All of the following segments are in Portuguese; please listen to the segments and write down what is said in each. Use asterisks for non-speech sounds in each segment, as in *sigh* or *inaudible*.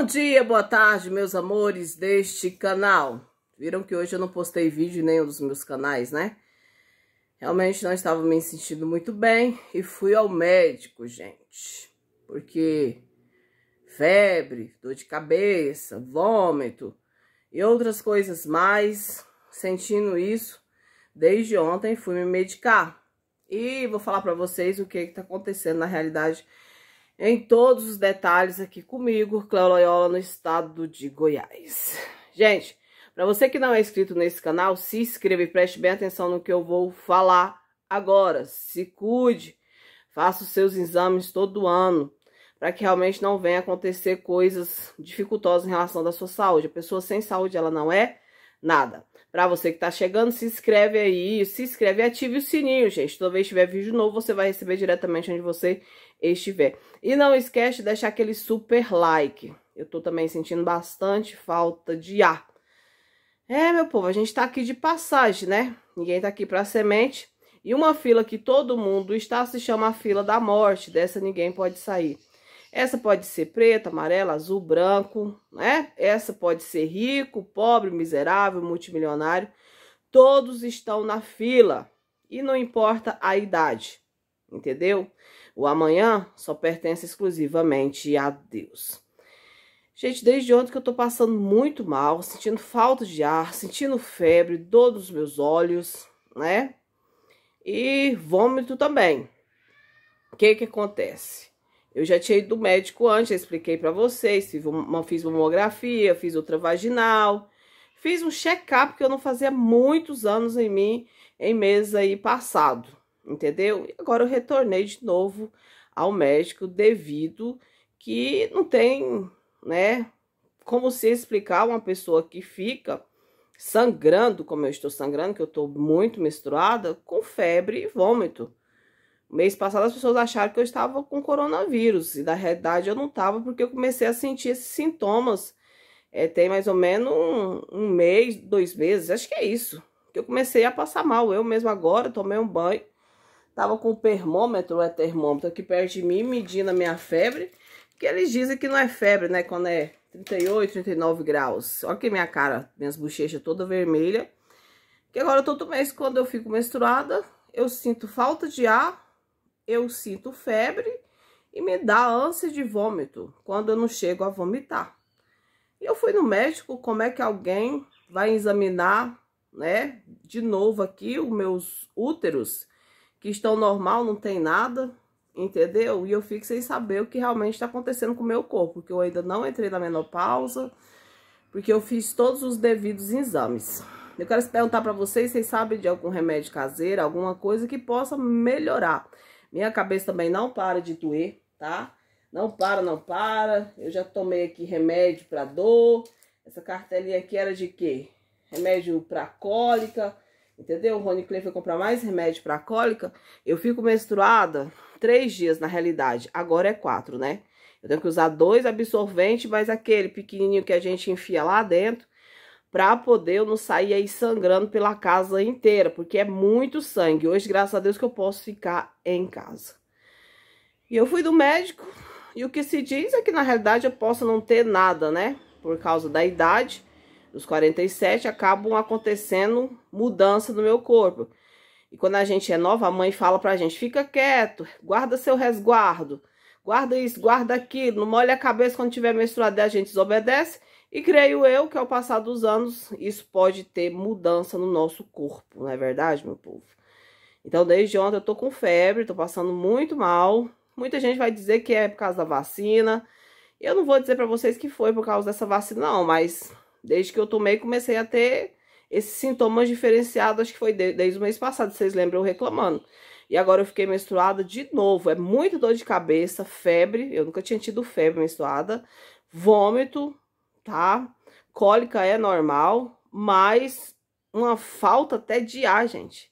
Bom dia, boa tarde, meus amores deste canal. Viram que hoje eu não postei vídeo em nenhum dos meus canais, né? Realmente não estava me sentindo muito bem e fui ao médico, gente. Porque febre, dor de cabeça, vômito e outras coisas mais, sentindo isso, desde ontem fui me medicar. E vou falar para vocês o que está acontecendo na realidade em todos os detalhes aqui comigo, Cléo Loyola, no estado de Goiás. Gente, para você que não é inscrito nesse canal, se inscreva e preste bem atenção no que eu vou falar agora. Se cuide, faça os seus exames todo ano, para que realmente não venha acontecer coisas dificultosas em relação da sua saúde. A pessoa sem saúde, ela não é nada. Para você que está chegando, se inscreve aí, se inscreve e ative o sininho, gente. Toda vez que tiver vídeo novo, você vai receber diretamente onde você estiver. E não esquece de deixar aquele super like. Eu tô também sentindo bastante falta de ar. É, meu povo, a gente tá aqui de passagem, né? Ninguém tá aqui pra semente. E uma fila que todo mundo está se chama a fila da morte. Dessa ninguém pode sair. Essa pode ser preta, amarela, azul, branco, né? Essa pode ser rico, pobre, miserável, multimilionário. Todos estão na fila e não importa a idade, entendeu? O amanhã só pertence exclusivamente a Deus. Gente, desde ontem que eu tô passando muito mal, sentindo falta de ar, sentindo febre, dor dos meus olhos, né? E vômito também. O que que acontece? Eu já tinha ido do médico antes, já expliquei para vocês, fiz, uma, fiz mamografia, fiz ultravaginal, fiz um check-up que eu não fazia muitos anos em mim, em meses aí passado, entendeu? E agora eu retornei de novo ao médico devido que não tem, né, como se explicar uma pessoa que fica sangrando, como eu estou sangrando, que eu estou muito menstruada, com febre e vômito. Mês passado as pessoas acharam que eu estava com coronavírus e na realidade eu não estava porque eu comecei a sentir esses sintomas. É, tem mais ou menos um, um, mês, dois meses, acho que é isso. Que eu comecei a passar mal. Eu mesmo agora tomei um banho, tava com o termômetro, é termômetro aqui perto de mim, medindo a minha febre. Que eles dizem que não é febre, né? Quando é 38, 39 graus. Olha que minha cara, minhas bochechas toda vermelha. Que agora todo mês, quando eu fico menstruada, eu sinto falta de ar eu sinto febre e me dá ânsia de vômito quando eu não chego a vomitar. E eu fui no médico, como é que alguém vai examinar, né, de novo aqui os meus úteros que estão normal, não tem nada, entendeu? E eu fico sem saber o que realmente está acontecendo com o meu corpo, que eu ainda não entrei na menopausa, porque eu fiz todos os devidos exames. Eu quero perguntar para vocês, vocês sabem de algum remédio caseiro, alguma coisa que possa melhorar minha cabeça também não para de doer, tá? Não para, não para. Eu já tomei aqui remédio para dor. Essa cartelinha aqui era de quê? Remédio para cólica, entendeu? O Rony Clay foi comprar mais remédio para cólica. Eu fico menstruada três dias, na realidade. Agora é quatro, né? Eu tenho que usar dois absorventes, mas aquele pequenininho que a gente enfia lá dentro para poder eu não sair aí sangrando pela casa inteira, porque é muito sangue. Hoje, graças a Deus, que eu posso ficar em casa. E eu fui do médico, e o que se diz é que na realidade eu posso não ter nada, né? Por causa da idade, dos 47, acabam acontecendo mudança no meu corpo. E quando a gente é nova, a mãe fala pra gente, fica quieto, guarda seu resguardo, guarda isso, guarda aquilo, não molha a cabeça quando tiver menstruada, a gente desobedece e creio eu que ao passar dos anos, isso pode ter mudança no nosso corpo, não é verdade, meu povo? Então, desde ontem eu tô com febre, tô passando muito mal. Muita gente vai dizer que é por causa da vacina. Eu não vou dizer para vocês que foi por causa dessa vacina, não, mas desde que eu tomei, comecei a ter esses sintomas diferenciados, acho que foi desde o mês passado, vocês lembram eu reclamando. E agora eu fiquei menstruada de novo, é muita dor de cabeça, febre, eu nunca tinha tido febre menstruada, vômito, tá? Cólica é normal, mas uma falta até de ar, gente.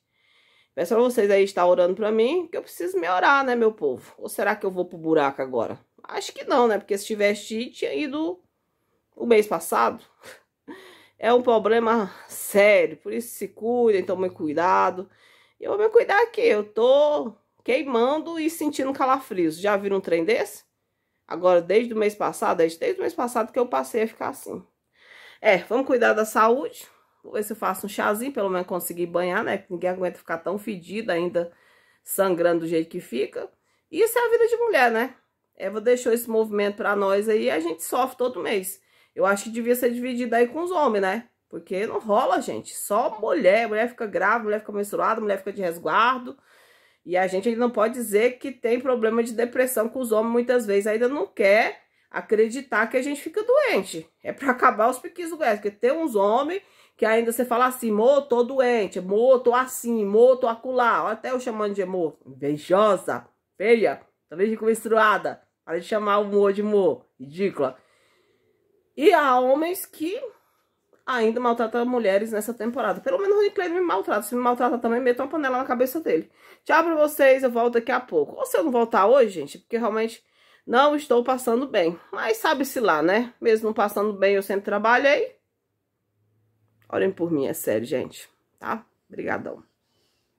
Peço pra vocês aí estar orando pra mim, porque eu preciso me orar, né, meu povo? Ou será que eu vou pro buraco agora? Acho que não, né? Porque se tivesse tinha ido o mês passado. *laughs* É um problema sério, por isso se cuidem, tomem cuidado. Eu vou me cuidar aqui, eu tô queimando e sentindo calafrios. Já viram um trem desse? Agora, desde o mês passado, é desde o mês passado que eu passei a ficar assim. É, vamos cuidar da saúde. Vou ver se eu faço um chazinho, pelo menos conseguir banhar, né? ninguém aguenta ficar tão fedida ainda, sangrando do jeito que fica. E isso é a vida de mulher, né? Eva deixou esse movimento pra nós aí e a gente sofre todo mês. Eu acho que devia ser dividido aí com os homens, né? Porque não rola, gente. Só mulher. Mulher fica grávida, mulher fica menstruada, mulher fica de resguardo. E a gente ainda não pode dizer que tem problema de depressão com os homens, muitas vezes ainda não quer acreditar que a gente fica doente. É para acabar os pequenos doenças, porque tem uns homens que ainda você fala assim, mô, tô doente, mô, tô assim, mô, tô acolá, até eu chamando de mô, invejosa, feia, talvez menstruada, para de chamar o mô de mô, ridícula. E há homens que ainda maltrata mulheres nessa temporada. Pelo menos o Rony Clay me maltrata. Se me maltrata também, meto uma panela na cabeça dele. Tchau pra vocês, eu volto daqui a pouco. Ou se eu não voltar hoje, gente, porque realmente não estou passando bem. Mas sabe-se lá, né? Mesmo não passando bem, eu sempre trabalhei. Olhem por mim, é sério, gente. Tá? Obrigadão.